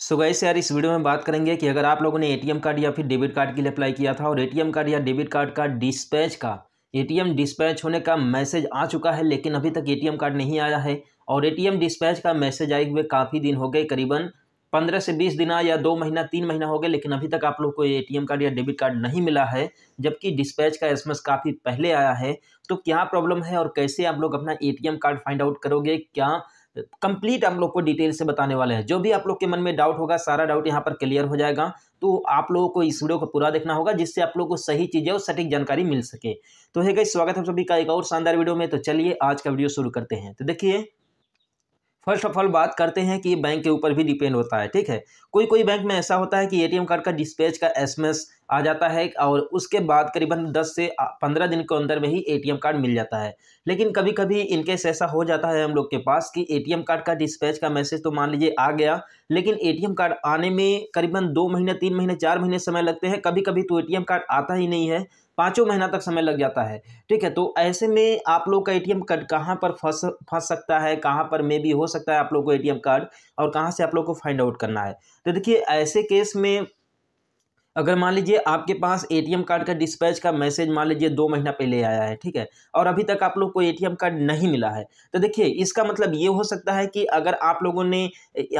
सो so gas यार इस video में बात करेंगे कि अगर आप लोगों ने एटीएम कार्ड या फिर डेबिट कार्ड के लिए अप्लाई किया था और एटीएम कार्ड या डेबिट कार्ड का डिस्पैच का एटीएम डिस्पैच होने का मैसेज आ चुका है लेकिन अभी तक एटीएम कार्ड नहीं आया है और एटीएम डिस्पैच का मैसेज आए हुए काफ़ी दिन हो गए करीबन पंद्रह से बीस दिन या दो महीना तीन महीना हो गए लेकिन अभी तक आप लोग को ए कार्ड या डेबिट कार्ड नहीं मिला है जबकि डिस्पैच का एस काफ़ी पहले आया है तो क्या प्रॉब्लम है और कैसे आप लोग अपना ए कार्ड फाइंड आउट करोगे क्या कंप्लीट हम लोग को डिटेल से बताने वाले हैं जो भी आप लोग के मन में डाउट होगा सारा डाउट यहाँ पर क्लियर हो जाएगा तो आप लोगों को इस वीडियो को पूरा देखना होगा जिससे आप लोगों को सही चीज़ें और सटीक जानकारी मिल सके तो है गई स्वागत है सभी का एक और शानदार वीडियो में तो चलिए आज का वीडियो शुरू करते हैं तो देखिए फर्स्ट ऑफ ऑल बात करते हैं कि बैंक के ऊपर भी डिपेंड होता है ठीक है कोई कोई बैंक में ऐसा होता है कि एटीएम कार्ड का डिस्पैच का एसएमएस आ जाता है और उसके बाद करीबन 10 से 15 दिन के अंदर में ही एटीएम कार्ड मिल जाता है लेकिन कभी कभी इनकेस ऐसा हो जाता है हम लोग के पास कि एटीएम कार्ड का डिस्पैच का मैसेज तो मान लीजिए आ गया लेकिन एटीएम कार्ड आने में करीबन दो महीने तीन महीने चार महीने समय लगते हैं कभी कभी तो ए कार्ड आता ही नहीं है पाँचों महीना तक समय लग जाता है ठीक है तो ऐसे में आप लोग का एटीएम कार्ड कहाँ पर फंस फंस सकता है कहाँ पर मे भी हो सकता है आप लोग को एटीएम कार्ड और कहाँ से आप लोग को फाइंड आउट करना है तो देखिए ऐसे केस में अगर मान लीजिए आपके पास एटीएम कार्ड का डिस्पैच का मैसेज मान लीजिए दो महीना पहले आया है ठीक है और अभी तक आप लोग को एटीएम कार्ड नहीं मिला है तो देखिए इसका मतलब ये हो सकता है कि अगर आप लोगों ने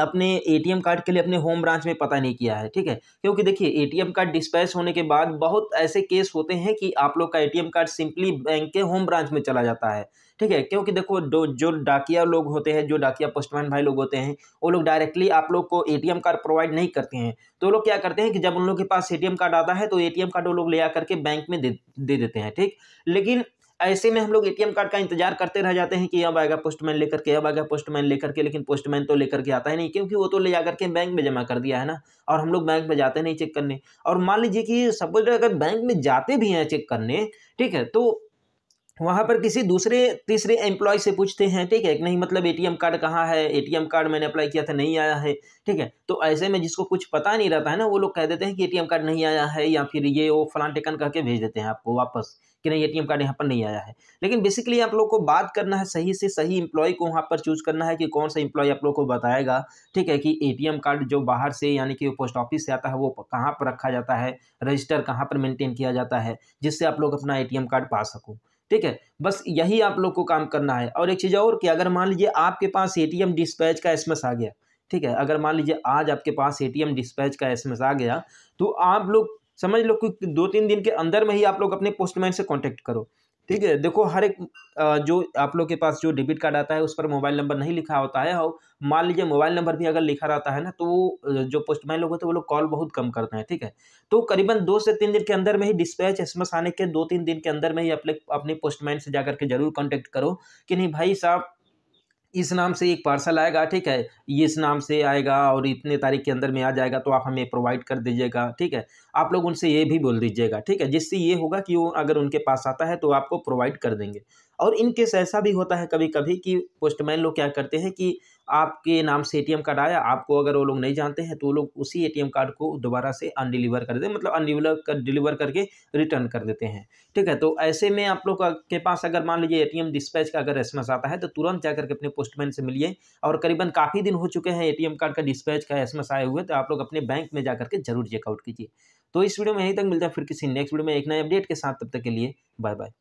अपने एटीएम कार्ड के लिए अपने होम ब्रांच में पता नहीं किया है ठीक है क्योंकि देखिए ए कार्ड डिस्पैच होने के बाद बहुत ऐसे केस होते हैं कि आप लोग का ए कार्ड सिंपली बैंक के होम ब्रांच में चला जाता है ठीक है क्योंकि देखो जो जो डाकिया लोग होते हैं जो डाकिया पोस्टमैन भाई लोग होते हैं वो लोग डायरेक्टली आप लोग को एटीएम कार्ड प्रोवाइड नहीं करते हैं तो वो लोग क्या करते हैं कि जब उन लोग के पास ए कार्ड आता है तो ए कार्ड वो लोग ले आकर के बैंक में दे दे देते हैं ठीक लेकिन ऐसे में हम लोग एटीएम कार्ड का इंतजार करते रह जाते हैं कि अब आएगा पोस्टमैन लेकर के अब आएगा पोस्टमैन लेकर के लेकिन पोस्टमैन तो लेकर के आता ही नहीं क्योंकि वो तो ले जाकर के बैंक में जमा कर दिया है ना और हम लोग बैंक में जाते नहीं चेक करने और मान लीजिए कि सपोज अगर बैंक में जाते भी हैं चेक करने ठीक है तो वहाँ पर किसी दूसरे तीसरे एम्प्लॉय से पूछते हैं ठीक है नहीं मतलब एटीएम कार्ड कहाँ है एटीएम कार्ड मैंने अप्लाई किया था नहीं आया है ठीक है तो ऐसे में जिसको कुछ पता नहीं रहता है ना वो लोग कह देते हैं कि एटीएम कार्ड नहीं आया है या फिर ये वो फलान टेकन करके भेज देते हैं आपको वापस कि नहीं ए कार्ड यहाँ पर नहीं आया है लेकिन बेसिकली आप लोग को बात करना है सही से सही इम्प्लॉय को वहाँ पर चूज करना है कि कौन सा इम्प्लॉय आप लोग को बताएगा ठीक है कि ए कार्ड जो बाहर से यानी कि पोस्ट ऑफिस से आता है वो कहाँ पर रखा जाता है रजिस्टर कहाँ पर मेनटेन किया जाता है जिससे आप लोग अपना ए कार्ड पा सको ठीक है बस यही आप लोग को काम करना है और एक चीज़ और कि अगर मान लीजिए आपके पास ए डिस्पैच का एस आ गया ठीक है अगर मान लीजिए आज आपके पास ए डिस्पैच का एस आ गया तो आप लोग समझ लो कि दो तीन दिन के अंदर में ही आप लोग अपने पोस्टमैन से कांटेक्ट करो ठीक है देखो हर एक जो आप लोग के पास जो डेबिट कार्ड आता है उस पर मोबाइल नंबर नहीं लिखा होता है और मान लीजिए मोबाइल नंबर भी अगर लिखा रहता है ना तो वो जो पोस्टमैन लोग होते हैं वो लोग कॉल बहुत कम करते हैं ठीक है तो करीबन दो से तीन दिन के अंदर में ही डिस्पैच एसमस आने के दो तीन दिन के अंदर में ही अपने अपने पोस्टमैन से जा करके जरूर कॉन्टेक्ट करो कि नहीं भाई साहब इस नाम से एक पार्सल आएगा ठीक है ये इस नाम से आएगा और इतने तारीख के अंदर में आ जाएगा तो आप हमें प्रोवाइड कर दीजिएगा ठीक है आप लोग उनसे ये भी बोल दीजिएगा ठीक है जिससे ये होगा कि वो अगर उनके पास आता है तो आपको प्रोवाइड कर देंगे और इनकेस ऐसा भी होता है कभी कभी कि पोस्टमैन लोग क्या करते हैं कि आपके नाम से एटीएम कार्ड आया आपको अगर वो लोग नहीं जानते हैं तो वो लोग उसी एटीएम कार्ड को दोबारा से अनडिलीवर कर देते मतलब अनडिलीवर कर डिलीवर करके रिटर्न कर देते हैं ठीक है तो ऐसे में आप लोग के पास अगर मान लीजिए एटीएम डिस्पैच का अगर एस आता है तो तुरंत जाकर के अपने पोस्टमैन से मिलिए और करीबन काफ़ी दिन हो चुके हैं ए कार्ड का डिस्पैच का एस आए हुए तो आप लोग अपने बैंक में जाकर के जरूर चेकआउट कीजिए तो इस वीडियो में यहीं तक मिलता है फिर किसी नेक्स्ट वीडियो में एक नए अपडेट के साथ तब तक के लिए बाय बाय